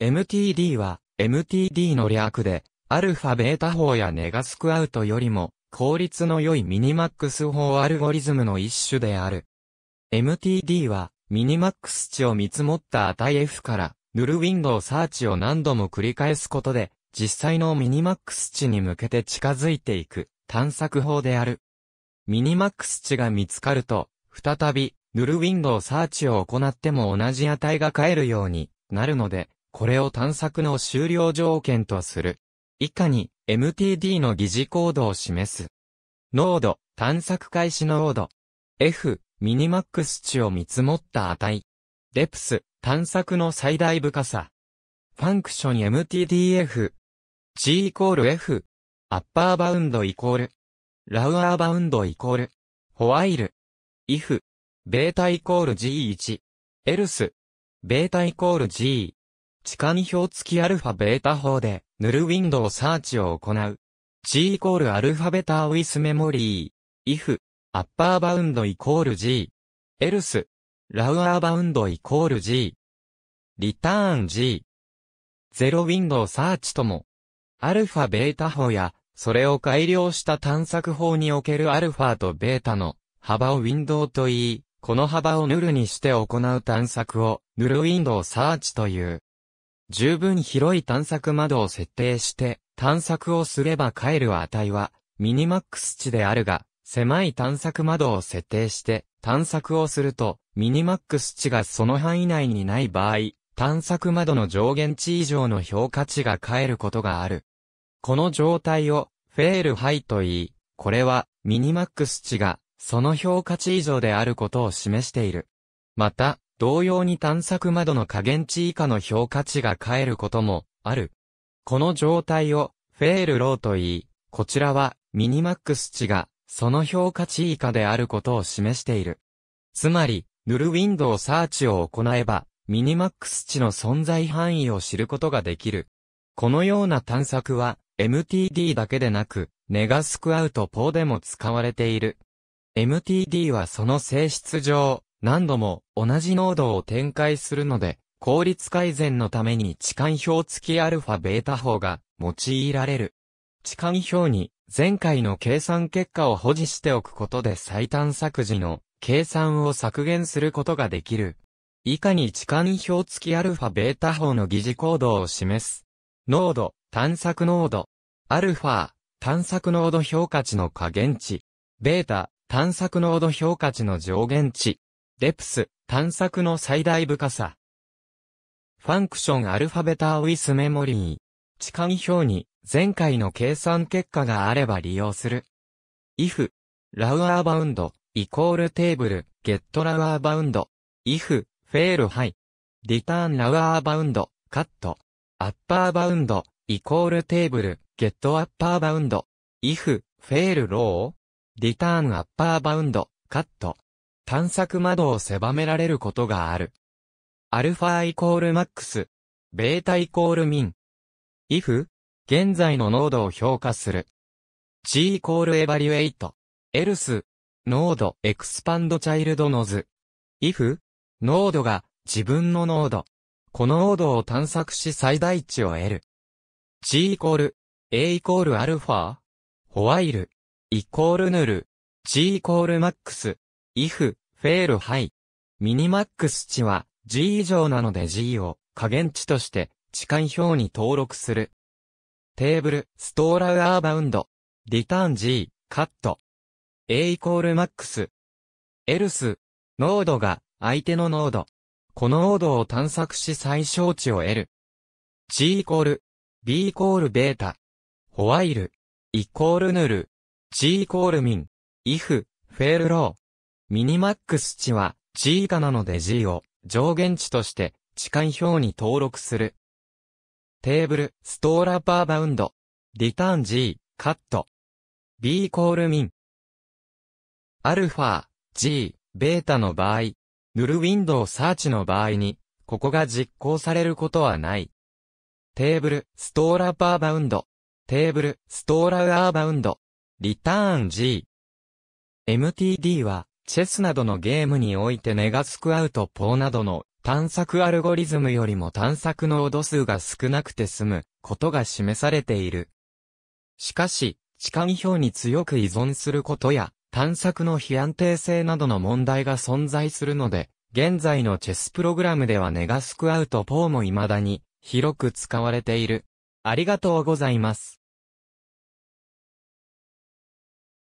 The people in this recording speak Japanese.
MTD は、MTD の略で、アルファベータ法やネガスクアウトよりも、効率の良いミニマックス法アルゴリズムの一種である。MTD は、ミニマックス値を見積もった値 F から、ヌルウィンドウサーチを何度も繰り返すことで、実際のミニマックス値に向けて近づいていく、探索法である。ミニマックス値が見つかると、再び、ヌルウィンドウサーチを行っても同じ値が返るようになるので、これを探索の終了条件とする。以下に MTD の疑似コードを示す。ノード、探索開始ード。F、ミニマックス値を見積もった値。デプス、探索の最大深さ。ファンクション MTDF。G イコール F。アッパーバウンドイコール。ラウアーバウンドイコール。ホワイル。if。ベータイコール G1。else。ベータイコール G。地下に表付きアルファベータ法で、ヌルウィンドウサーチを行う。g イコールアルファベタウィスメモリー。if、アッパーバウンドイコール g。else、ラウアーバウンドイコール g。リターン g。ゼロウィンドウサーチとも、アルファベータ法や、それを改良した探索法におけるアルファとベータの幅をウィンドウといい、この幅をヌルにして行う探索を、ヌルウィンドウサーチという。十分広い探索窓を設定して、探索をすれば帰る値は、ミニマックス値であるが、狭い探索窓を設定して、探索をすると、ミニマックス値がその範囲内にない場合、探索窓の上限値以上の評価値が変えることがある。この状態を、フェールハイと言い、これは、ミニマックス値が、その評価値以上であることを示している。また、同様に探索窓の下限値以下の評価値が変えることもある。この状態をフェールローと言い、こちらはミニマックス値がその評価値以下であることを示している。つまり、ヌルウィンドウサーチを行えば、ミニマックス値の存在範囲を知ることができる。このような探索は、MTD だけでなく、ネガスクアウトポーでも使われている。MTD はその性質上、何度も同じ濃度を展開するので、効率改善のために置換表付きアルファベータ法が用いられる。置換表に前回の計算結果を保持しておくことで最短削除の計算を削減することができる。以下に置換表付きアルファベータ法の疑似行動を示す。濃度、探索濃度。アルファ、探索濃度評価値の下限値。ベータ、探索濃度評価値の上限値。レプス、探索の最大深さ。ファンクションアルファベターウィスメモリー。置換表に前回の計算結果があれば利用する。if, ラウアーバウンド、イコールテーブル、ゲットラウアーバウンド、if, フェールハイ、リターンラウアーバウンド、カット、アッパーバウンド、イコールテーブル、ゲットアッパーバウンド、if, フェールロー、リターンアッパーバウンド、カット。探索窓を狭められることがある。アルファイコールマックス、ベータイコールミン。if、現在の濃度を評価する。g イコールエバリュエイト。else、濃度、エクスパンドチャイルドノズ。if、濃度が自分の濃度。この濃度を探索し最大値を得る。g イコール、a イコールアルファ、ホワイル、イコールヌル、g イコールマックス、if, fail, high。ミニマックス値は G 以上なので G を下限値として置換表に登録する。テーブル、ストーラウアーバウンド。リターン G、カット。A イコールマックス。else, ノードが相手のノード。このノードを探索し最小値を得る。G イコール、B イコールベータ。ホワイル、イコールヌル。G イコールミン。if, fail, low。ミニマックス値は G 以下なので G を上限値として置換表に登録する。テーブル、ストーラーパーバウンド、リターン G、カット。B イコールミン。アルファ、G、ベータの場合、ヌルウィンドウサーチの場合に、ここが実行されることはない。テーブル、ストーラーパーバウンド、テーブル、ストーラーアーバウンド、リターン G。MTD は、チェスなどのゲームにおいてネガスクアウトポーなどの探索アルゴリズムよりも探索の度数が少なくて済むことが示されている。しかし、置換表に強く依存することや、探索の非安定性などの問題が存在するので、現在のチェスプログラムではネガスクアウトポーも未だに広く使われている。ありがとうございます。